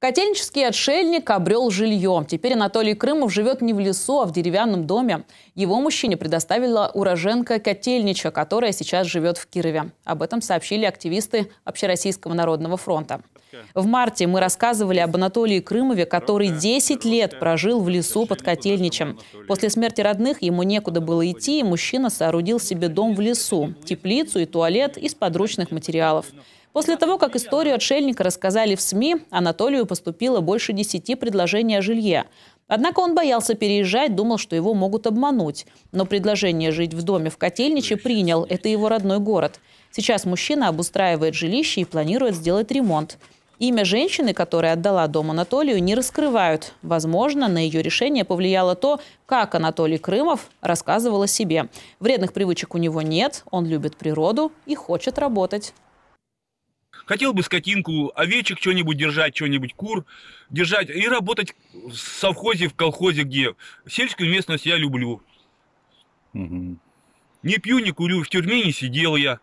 Котельнический отшельник обрел жилье. Теперь Анатолий Крымов живет не в лесу, а в деревянном доме. Его мужчине предоставила уроженка Котельнича, которая сейчас живет в Кирове. Об этом сообщили активисты Общероссийского народного фронта. В марте мы рассказывали об Анатолии Крымове, который 10 лет прожил в лесу под Котельничем. После смерти родных ему некуда было идти, и мужчина соорудил себе дом в лесу, теплицу и туалет из подручных материалов. После того, как историю отшельника рассказали в СМИ, Анатолию поступило больше десяти предложений о жилье. Однако он боялся переезжать, думал, что его могут обмануть. Но предложение жить в доме в Котельниче принял. Это его родной город. Сейчас мужчина обустраивает жилище и планирует сделать ремонт. Имя женщины, которая отдала дом Анатолию, не раскрывают. Возможно, на ее решение повлияло то, как Анатолий Крымов рассказывал о себе. Вредных привычек у него нет, он любит природу и хочет работать. Хотел бы скотинку, овечек что-нибудь держать, что-нибудь кур держать и работать в совхозе, в колхозе, где сельскую местность я люблю. Угу. Не пью, не курю, в тюрьме не сидел я.